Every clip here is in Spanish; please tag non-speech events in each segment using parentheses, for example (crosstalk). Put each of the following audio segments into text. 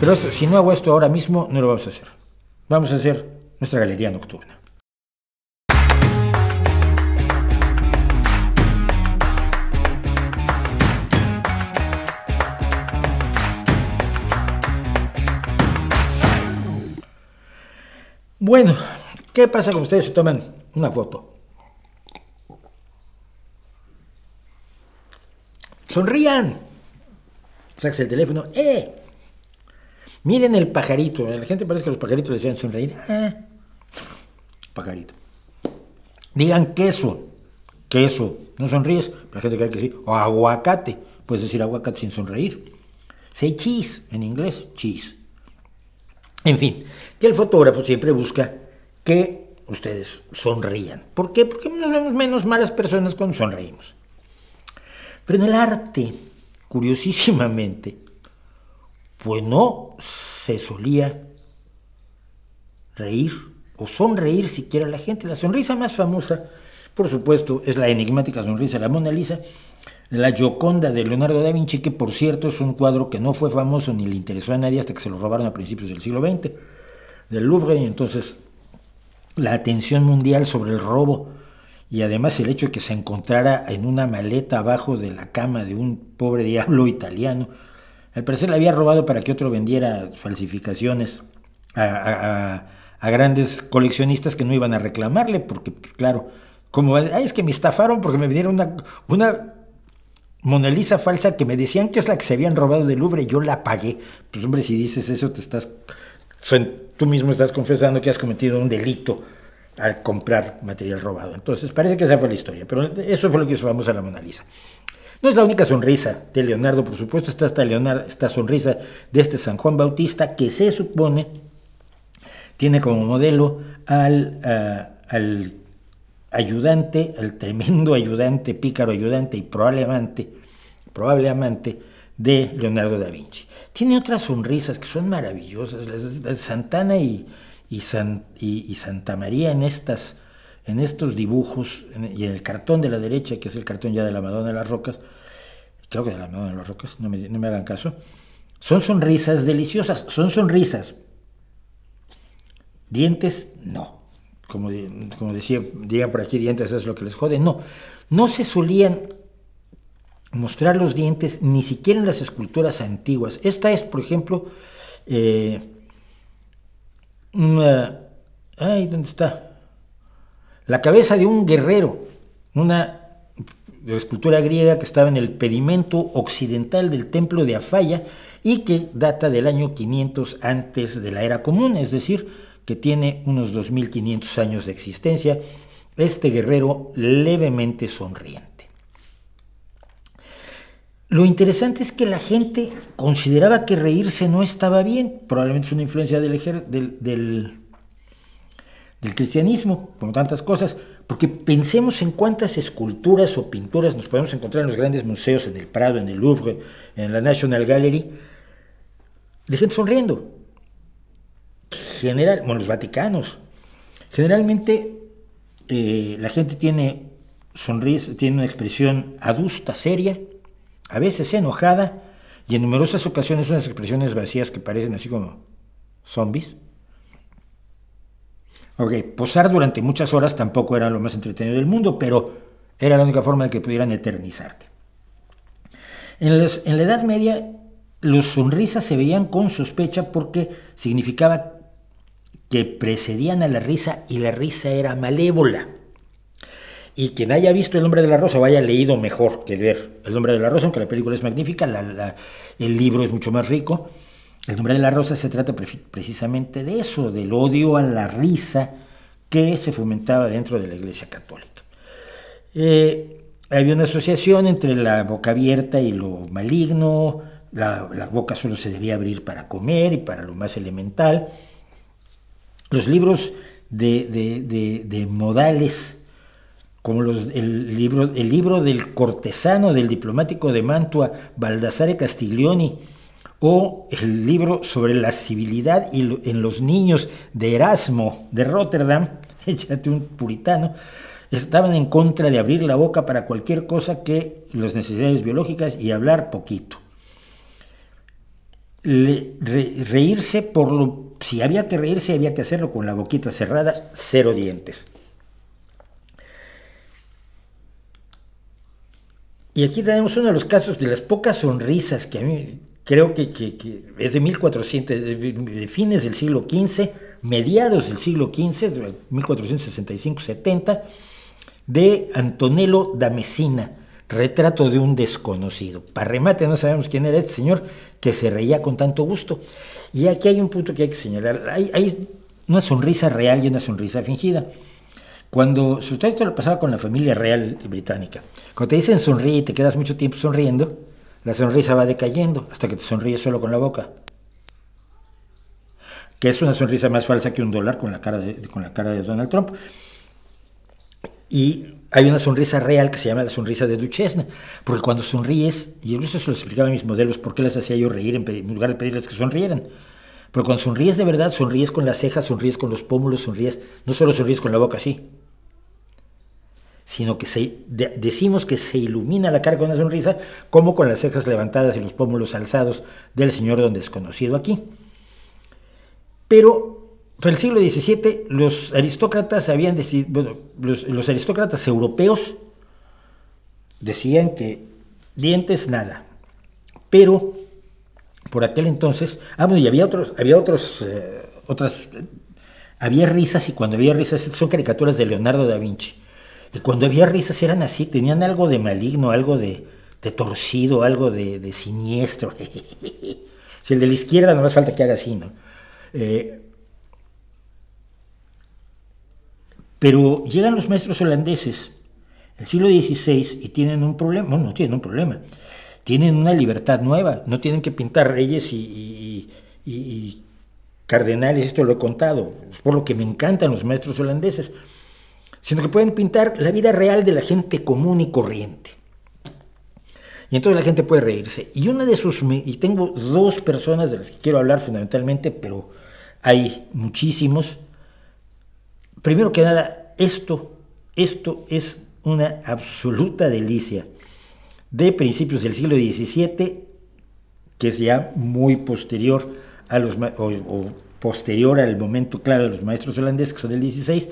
Pero esto, si no hago esto ahora mismo, no lo vamos a hacer. Vamos a hacer nuestra galería nocturna. Bueno, ¿qué pasa cuando ustedes se toman una foto? Sonrían. Sacas el teléfono. ¡Eh! Miren el pajarito. la gente parece que los pajaritos les hacen sonreír. Eh, pajarito. Digan queso. Queso. No sonríes. La gente cree que sí. O aguacate. Puedes decir aguacate sin sonreír. Say cheese en inglés. Cheese. En fin, que el fotógrafo siempre busca que ustedes sonrían. ¿Por qué? Porque nos vemos menos malas personas cuando sonreímos. Pero en el arte, curiosísimamente, pues no se solía reír o sonreír siquiera la gente. La sonrisa más famosa, por supuesto, es la enigmática sonrisa de la Mona Lisa, la Gioconda de Leonardo da Vinci, que por cierto es un cuadro que no fue famoso ni le interesó a nadie hasta que se lo robaron a principios del siglo XX del Louvre, y entonces la atención mundial sobre el robo y además el hecho de que se encontrara en una maleta abajo de la cama de un pobre diablo italiano, al parecer la había robado para que otro vendiera falsificaciones a, grandes coleccionistas que no iban a reclamarle, porque, pues, claro, como, ay, es que me estafaron porque me vinieron una, una Mona Lisa falsa que me decían que es la que se habían robado del Louvre, yo la pagué. Pues hombre, si dices eso, te estás, tú mismo estás confesando que has cometido un delito al comprar material robado. Entonces, parece que esa fue la historia, pero eso fue lo que hizo a la Mona Lisa. No es la única sonrisa de Leonardo, por supuesto, está esta sonrisa de este San Juan Bautista que se supone tiene como modelo al, ah, ayudante, al tremendo ayudante, pícaro ayudante y probablemente amante, de Leonardo da Vinci. Tiene otras sonrisas que son maravillosas, las de Santana y, y Santa María en estas en estos dibujos y en el cartón de la derecha, que es el cartón ya de la Madonna de las Rocas, creo que de la Madonna de las Rocas, no me, hagan caso, son sonrisas deliciosas, son sonrisas. Dientes, no. Como, como decía, digan por aquí, dientes es lo que les jode. No, no se solían mostrar los dientes ni siquiera en las esculturas antiguas. Esta es, por ejemplo, eh, una... Ay, ¿dónde está? la cabeza de un guerrero, una escultura griega que estaba en el pedimento occidental del templo de Afaya y que data del año 500 antes de la era común, es decir, que tiene unos 2500 años de existencia, este guerrero levemente sonriente. Lo interesante es que la gente consideraba que reírse no estaba bien, probablemente es una influencia del, ejército, del del cristianismo, como tantas cosas, porque pensemos en cuántas esculturas o pinturas nos podemos encontrar en los grandes museos, en el Prado, en el Louvre, en la National Gallery, de gente sonriendo. General, bueno, los Vaticanos. Generalmente eh, la gente tiene sonrisa, tiene una expresión adusta, seria, a veces enojada, y en numerosas ocasiones unas expresiones vacías que parecen así como zombies. Ok, posar durante muchas horas tampoco era lo más entretenido del mundo, pero era la única forma de que pudieran eternizarte. En, la Edad Media, los sonrisas se veían con sospecha porque significaba que precedían a la risa y la risa era malévola. Y quien haya visto El hombre de la rosa vaya haya leído mejor que ver El hombre de la rosa, aunque la película es magnífica, el libro es mucho más rico, el nombre de la rosa se trata precisamente de eso, del odio a la risa que se fomentaba dentro de la Iglesia Católica. Eh, había una asociación entre la boca abierta y lo maligno, la, boca solo se debía abrir para comer y para lo más elemental. Los libros de, modales, como el, libro, el libro del cortesano, del diplomático de Mantua, Baldassare Castiglioni, o el libro sobre la civilidad y en los niños de Erasmo de Rotterdam, (laughs) échate un puritano, estaban en contra de abrir la boca para cualquier cosa que las necesidades biológicas y hablar poquito. reírse por lo... Si había que reírse, había que hacerlo con la boquita cerrada, cero dientes. Y aquí tenemos uno de los casos de las pocas sonrisas que a mí creo que, que, es de 1400, fines del siglo XV, mediados del siglo XV, 1465-70, de Antonello da retrato de un desconocido. Para remate, no sabemos quién era este señor que se reía con tanto gusto. Y aquí hay un punto que hay que señalar. Hay, una sonrisa real y una sonrisa fingida. Cuando, si usted lo pasaba con la familia real británica, cuando te dicen sonríe y te quedas mucho tiempo sonriendo, la sonrisa va decayendo hasta que te sonríes solo con la boca. Que es una sonrisa más falsa que un dólar con la cara de, con la cara de Donald Trump. Y hay una sonrisa real que se llama la sonrisa de Duchesne, porque cuando sonríes, y eso se lo explicaba a mis modelos, por qué les hacía yo reír en, lugar de pedirles que sonrieran. Pero cuando sonríes de verdad, sonríes con las cejas, sonríes con los pómulos, sonríes, no solo sonríes con la boca así, sino que decimos que se ilumina la cara con una sonrisa, como con las cejas levantadas y los pómulos alzados del Señor don desconocido aquí. Pero en el siglo XVII los aristócratas habían los, aristócratas europeos decían que dientes nada, pero por aquel entonces, ah bueno, y había otros, había otros, eh, otras, eh, había risas y cuando había risas, son caricaturas de Leonardo da Vinci y cuando había risas eran así, tenían algo de maligno, algo de, torcido, algo de, siniestro. (laughs) si el de la izquierda no hace falta que haga así, ¿no? Eh, pero llegan los maestros holandeses el siglo XVI y tienen un problema, bueno, no tienen un problema, tienen una libertad nueva, no tienen que pintar reyes y, cardenales, esto lo he contado, por lo que me encantan los maestros holandeses sino que pueden pintar la vida real de la gente común y corriente. Y entonces la gente puede reírse. Y una de sus y tengo dos personas de las que quiero hablar fundamentalmente, pero hay muchísimos. Primero que nada, esto esto es una absoluta delicia de principios del siglo XVII, que es ya muy posterior a los posterior al momento clave de los maestros holandeses, que son del XVI,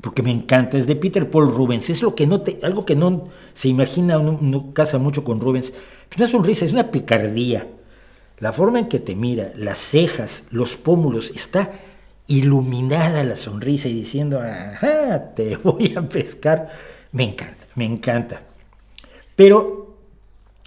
porque me encanta, es de Peter Paul Rubens, es lo que no te, algo que no se imagina, no, casa mucho con Rubens, es una sonrisa, es una picardía, la forma en que te mira, las cejas, los pómulos, está iluminada la sonrisa y diciendo, ajá, te (laughs) voy a pescar, me encanta, me encanta. Pero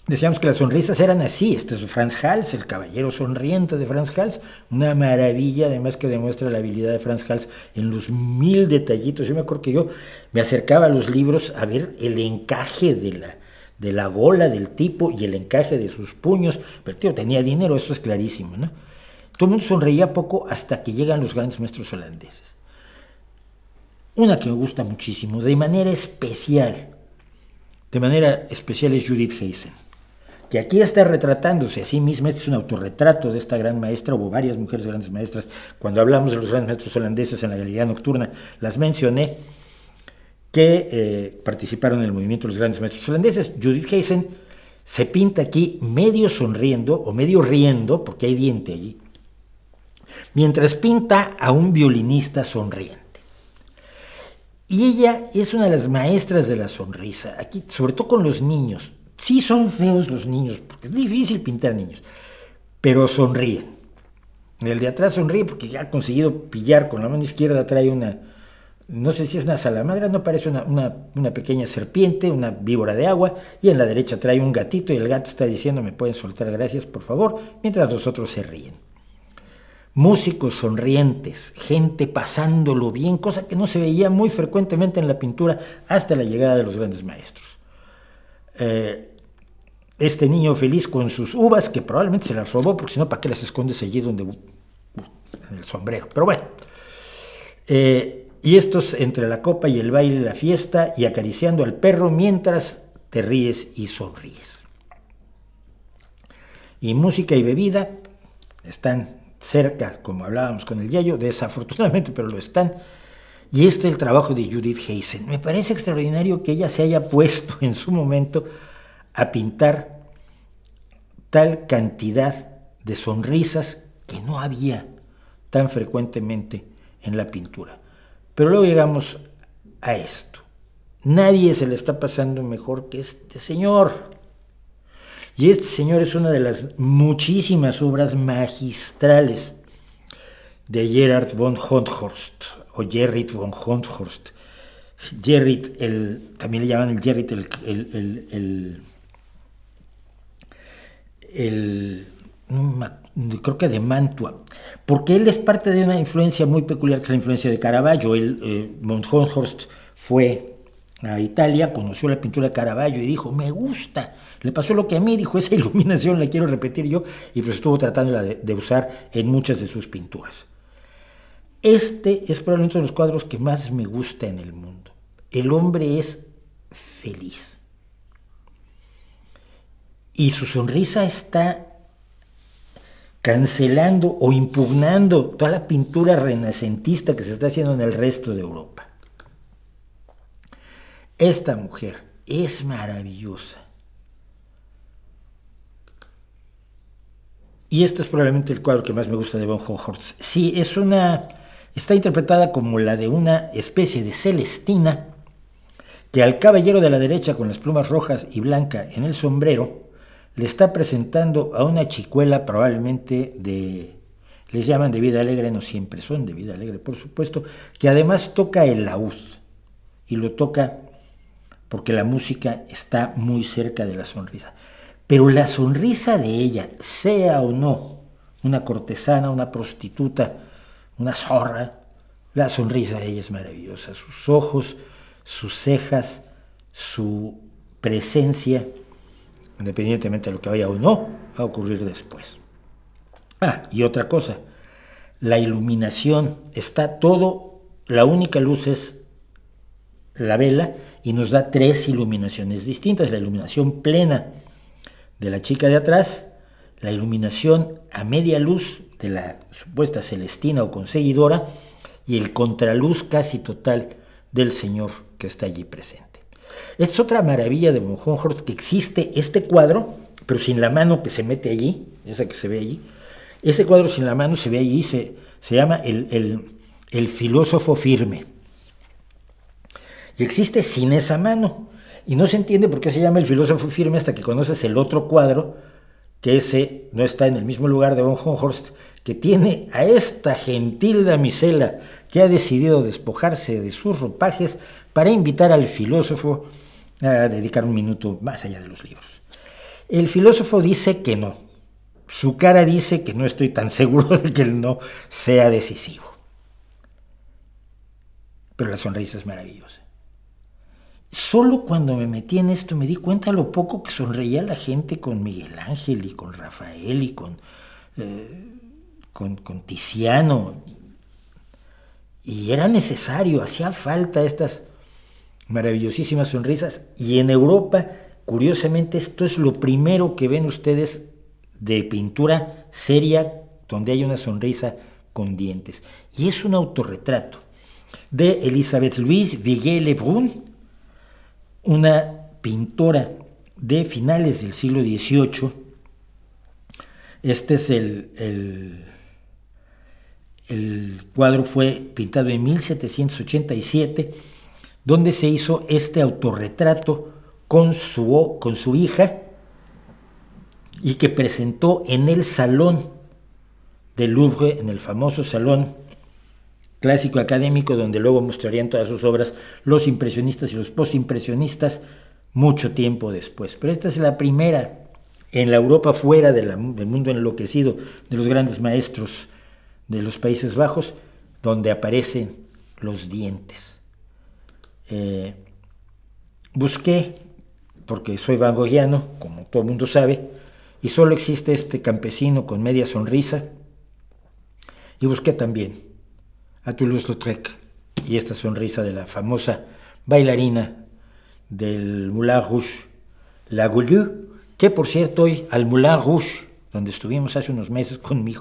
Decíamos que las sonrisas eran así. Este es Franz Hals, el caballero sonriente de Franz Hals. Una maravilla, además, que demuestra la habilidad de Franz Hals en los mil detallitos. Yo me acuerdo que yo me acercaba a los libros a ver el encaje de la, de la gola del tipo y el encaje de sus puños. Pero, tío, tenía dinero, eso es clarísimo, ¿no? Todo el mundo sonreía poco hasta que llegan los grandes maestros holandeses. Una que me gusta muchísimo, de manera especial. De manera especial es Judith Heysen que aquí está retratándose a sí misma, este es un autorretrato de esta gran maestra, hubo varias mujeres grandes maestras, cuando hablamos de los grandes maestros holandeses en la Galería Nocturna, las mencioné, que eh, participaron en el movimiento de los grandes maestros holandeses. Judith Heisen se pinta aquí medio sonriendo o medio riendo, porque hay diente allí, mientras pinta a un violinista sonriente. Y ella es una de las maestras de la sonrisa, aquí, sobre todo con los niños sí son feos los niños, porque es difícil pintar niños, pero sonríen. El de atrás sonríe porque ya ha conseguido pillar con la mano izquierda, trae una, no sé si es una salamandra, no parece una, una, una, pequeña serpiente, una víbora de agua, y en la derecha trae un gatito y el gato está diciendo, me pueden soltar gracias, por favor, mientras los otros se ríen. Músicos sonrientes, gente pasándolo bien, cosa que no se veía muy frecuentemente en la pintura hasta la llegada de los grandes maestros. Eh, este niño feliz con sus uvas, que probablemente se las robó, porque si no, ¿para qué las escondes allí donde... en el sombrero? Pero bueno. Eh, y estos entre la copa y el baile, la fiesta, y acariciando al perro mientras te ríes y sonríes. Y música y bebida están cerca, como hablábamos con el Yayo, desafortunadamente, pero lo están y este es el trabajo de Judith Heysen. Me parece extraordinario que ella se haya puesto en su momento a pintar tal cantidad de sonrisas que no había tan frecuentemente en la pintura. Pero luego llegamos a esto. Nadie se le está pasando mejor que este señor. Y este señor es una de las muchísimas obras magistrales de Gerard von Honthorst, o von Honthorst Gerrit, el, también le llaman el Gerrit, el, creo que de Mantua, porque él es parte de una influencia muy peculiar que es la influencia de Caravaggio. Él, eh, von Honthorst fue a Italia, conoció la pintura de Caravaggio y dijo, me gusta. Le pasó lo que a mí, dijo, esa (laughs) iluminación la quiero repetir yo, y pues estuvo tratando de usar en muchas de sus pinturas. Este es probablemente uno de los cuadros que más me gusta en el mundo. El hombre es feliz. Y su sonrisa está cancelando o impugnando toda la pintura renacentista que se está haciendo en el resto de Europa. Esta mujer es maravillosa. Y este es probablemente el cuadro que más me gusta de Von Gogh. Sí, es una está interpretada como la de una especie de Celestina que al caballero de la derecha con las plumas rojas y blanca en el sombrero le está presentando a una chicuela probablemente de... Les llaman de vida alegre, no siempre son de vida alegre, por supuesto, que además toca el laúd y lo toca porque la música está muy cerca de la sonrisa. Pero la sonrisa de ella, sea o no una cortesana, una prostituta, una zorra. La sonrisa de ella es maravillosa, sus ojos, sus cejas, su presencia, independientemente de lo que vaya o no a ocurrir después. Ah, y otra cosa, la iluminación está todo, la única luz es la vela y nos da tres iluminaciones distintas, la iluminación plena de la chica de atrás, la iluminación a media luz de la supuesta Celestina o conseguidora y el contraluz casi total del Señor que está allí presente. Es otra maravilla de Horst que existe este cuadro, pero sin la mano que se mete allí, esa que se ve allí. Ese cuadro sin la mano se ve allí, se, se llama el, el filósofo firme. Y existe sin esa mano. Y no se entiende por qué se llama el filósofo firme hasta que conoces el otro cuadro, que ese no está en el mismo lugar de von Honhorst, que tiene a esta gentil damisela que ha decidido despojarse de sus ropajes para invitar al filósofo a dedicar un minuto más allá de los libros. El filósofo dice que no. Su cara dice que no estoy tan seguro (laughs) de que el no sea decisivo. Pero la sonrisa es maravillosa. Solo cuando me metí en esto me di cuenta lo poco que sonreía la gente con Miguel Ángel y con Rafael y eh, con, con, Tiziano. Y era necesario, hacía falta estas maravillosísimas sonrisas. Y en Europa, curiosamente, esto es lo primero que ven ustedes de pintura seria donde hay una sonrisa con dientes. Y es un autorretrato de Elizabeth Louise viguel lebrun una pintora de finales del siglo XVIII. Este es el, el, cuadro fue pintado en 1787, donde se hizo este autorretrato con su, con su hija y que presentó en el salón del Louvre, en el famoso salón clásico académico donde luego mostrarían todas sus obras los impresionistas y los postimpresionistas mucho tiempo después. Pero esta es la primera en la Europa fuera del mundo enloquecido de los grandes maestros de los Países Bajos, donde aparecen los dientes. Eh, busqué, porque soy van Goghiano como todo el mundo sabe, y solo existe este campesino con media sonrisa, y busqué también a Toulouse-Lautrec y esta sonrisa de la famosa bailarina del Moulin Rouge, la Goulieu, que por cierto hoy al Moulin Rouge, donde estuvimos hace unos meses con mi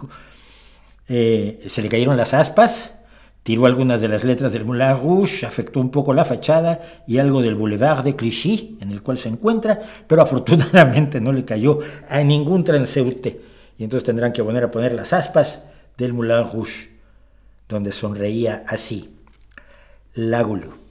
eh, se le cayeron las aspas, tiró algunas de las letras del Moulin Rouge, afectó un poco la fachada y algo del Boulevard de Clichy, en el cual se encuentra, pero (laughs) afortunadamente no le cayó a ningún transeúnte. Y entonces tendrán que poner a poner las aspas del Moulin Rouge donde sonreía así, Lagulu.